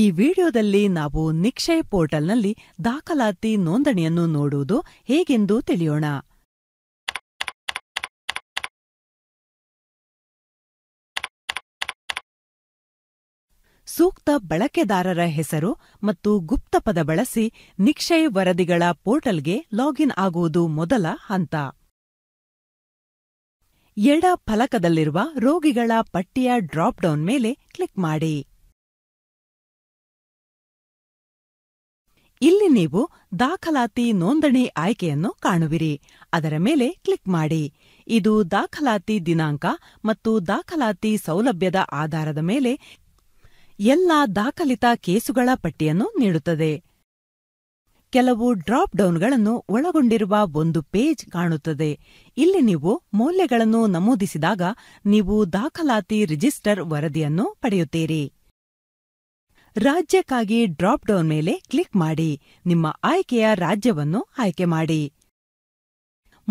ಈ ವಿಡಿಯೋದಲ್ಲಿ ನಾವು ನಿಕ್ಷಯ್ ಪೋರ್ಟಲ್ನಲ್ಲಿ ದಾಖಲಾತಿ ನೋಂದಣಿಯನ್ನು ನೋಡುವುದು ಹೇಗೆಂದು ತಿಳಿಯೋಣ ಸೂಕ್ತ ಬಳಕೆದಾರರ ಹೆಸರು ಮತ್ತು ಗುಪ್ತಪದ ಬಳಸಿ ನಿಕ್ಷಯ್ ವರದಿಗಳ ಪೋರ್ಟಲ್ಗೆ ಲಾಗಿನ್ ಆಗುವುದು ಮೊದಲ ಹಂತ ಎಡ ಫಲಕದಲ್ಲಿರುವ ರೋಗಿಗಳ ಪಟ್ಟಿಯ ಡ್ರಾಪ್ ಡೌನ್ ಮೇಲೆ ಕ್ಲಿಕ್ ಮಾಡಿ ಇಲ್ಲಿ ನೀವು ದಾಖಲಾತಿ ನೋಂದಣಿ ಆಯ್ಕೆಯನ್ನು ಕಾಣುವಿರಿ ಅದರ ಮೇಲೆ ಕ್ಲಿಕ್ ಮಾಡಿ ಇದು ದಾಖಲಾತಿ ದಿನಾಂಕ ಮತ್ತು ದಾಖಲಾತಿ ಸೌಲಭ್ಯದ ಆಧಾರದ ಮೇಲೆ ಎಲ್ಲ ದಾಖಲಿತ ಕೇಸುಗಳ ಪಟ್ಟಿಯನ್ನು ನೀಡುತ್ತದೆ ಕೆಲವು ಡ್ರಾಪ್ ಡೌನ್ಗಳನ್ನು ಒಳಗೊಂಡಿರುವ ಒಂದು ಪೇಜ್ ಕಾಣುತ್ತದೆ ಇಲ್ಲಿ ನೀವು ಮೌಲ್ಯಗಳನ್ನು ನಮೂದಿಸಿದಾಗ ನೀವು ದಾಖಲಾತಿ ರಿಜಿಸ್ಟರ್ ವರದಿಯನ್ನು ಪಡೆಯುತ್ತೀರಿ ರಾಜ್ಯಕ್ಕಾಗಿ ಡ್ರಾಪ್ ಡೌನ್ ಮೇಲೆ ಕ್ಲಿಕ್ ಮಾಡಿ ನಿಮ್ಮ ಆಯ್ಕೆಯ ರಾಜ್ಯವನ್ನು ಆಯ್ಕೆ ಮಾಡಿ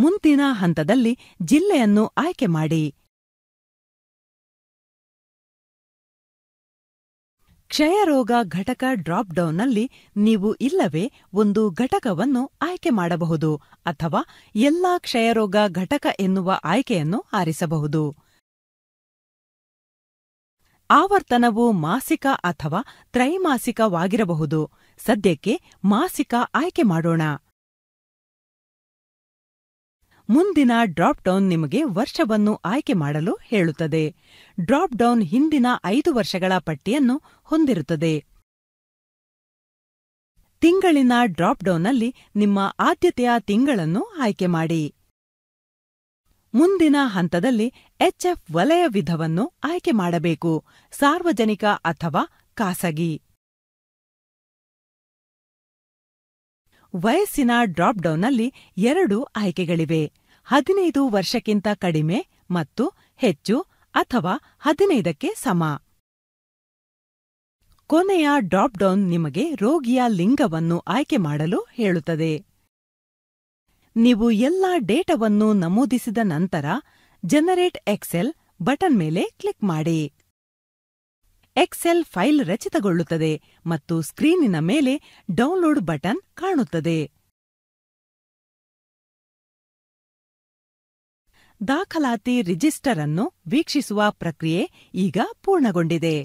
ಮುಂದಿನ ಹಂತದಲ್ಲಿ ಜಿಲ್ಲೆಯನ್ನು ಆಯ್ಕೆ ಮಾಡಿ ಕ್ಷಯರೋಗ ಘಟಕ ಡ್ರಾಪ್ ಡೌನ್ನಲ್ಲಿ ನೀವು ಇಲ್ಲವೇ ಒಂದು ಘಟಕವನ್ನು ಆಯ್ಕೆ ಮಾಡಬಹುದು ಅಥವಾ ಎಲ್ಲಾ ಕ್ಷಯರೋಗ ಘಟಕ ಎನ್ನುವ ಆಯ್ಕೆಯನ್ನು ಆರಿಸಬಹುದು ಆವರ್ತನವು ಮಾಸಿಕ ಅಥವಾ ತ್ರೈಮಾಸಿಕವಾಗಿರಬಹುದು ಸದ್ಯಕ್ಕೆ ಮಾಸಿಕ ಆಯ್ಕೆ ಮಾಡೋಣ ಮುಂದಿನ ಡ್ರಾಪ್ ಡೌನ್ ನಿಮಗೆ ವರ್ಷವನ್ನು ಆಯ್ಕೆ ಮಾಡಲು ಹೇಳುತ್ತದೆ ಡ್ರಾಪ್ ಡೌನ್ ಹಿಂದಿನ ಐದು ವರ್ಷಗಳ ಪಟ್ಟಿಯನ್ನು ಹೊಂದಿರುತ್ತದೆ ತಿಂಗಳಿನ ಡ್ರಾಪ್ ಡೌನ್ನಲ್ಲಿ ನಿಮ್ಮ ಆದ್ಯತೆಯ ತಿಂಗಳನ್ನು ಆಯ್ಕೆ ಮಾಡಿ ಮುಂದಿನ ಹಂತದಲ್ಲಿ ಎಚ್ಎಫ್ ವಲಯ ವಿಧವನ್ನು ಆಯ್ಕೆ ಮಾಡಬೇಕು ಸಾರ್ವಜನಿಕ ಅಥವಾ ಖಾಸಗಿ ವಯಸ್ಸಿನ ಡ್ರಾಪ್ಡೌನ್ನಲ್ಲಿ ಎರಡು ಆಯ್ಕೆಗಳಿವೆ ಹದಿನೈದು ವರ್ಷಕ್ಕಿಂತ ಕಡಿಮೆ ಮತ್ತು ಹೆಚ್ಚು ಅಥವಾ ಹದಿನೈದಕ್ಕೆ ಸಮ ಕೊನೆಯ ಡ್ರಾಪ್ಡೌನ್ ನಿಮಗೆ ರೋಗಿಯ ಲಿಂಗವನ್ನು ಆಯ್ಕೆ ಮಾಡಲು ಹೇಳುತ್ತದೆ ನೀವು ಎಲ್ಲಾ ಡೇಟಾವನ್ನು ನಮೂದಿಸಿದ ನಂತರ ಜನರೇಟ್ ಎಕ್ಸೆಲ್ ಬಟನ್ ಮೇಲೆ ಕ್ಲಿಕ್ ಮಾಡಿ ಎಕ್ಸೆಲ್ ಫೈಲ್ ರಚಿತಗೊಳ್ಳುತ್ತದೆ ಮತ್ತು ಸ್ಕ್ರೀನಿನ ಮೇಲೆ ಡೌನ್ಲೋಡ್ ಬಟನ್ ಕಾಣುತ್ತದೆ ದಾಖಲಾತಿ ರಿಜಿಸ್ಟರ್ ಅನ್ನು ವೀಕ್ಷಿಸುವ ಪ್ರಕ್ರಿಯೆ ಈಗ ಪೂರ್ಣಗೊಂಡಿದೆ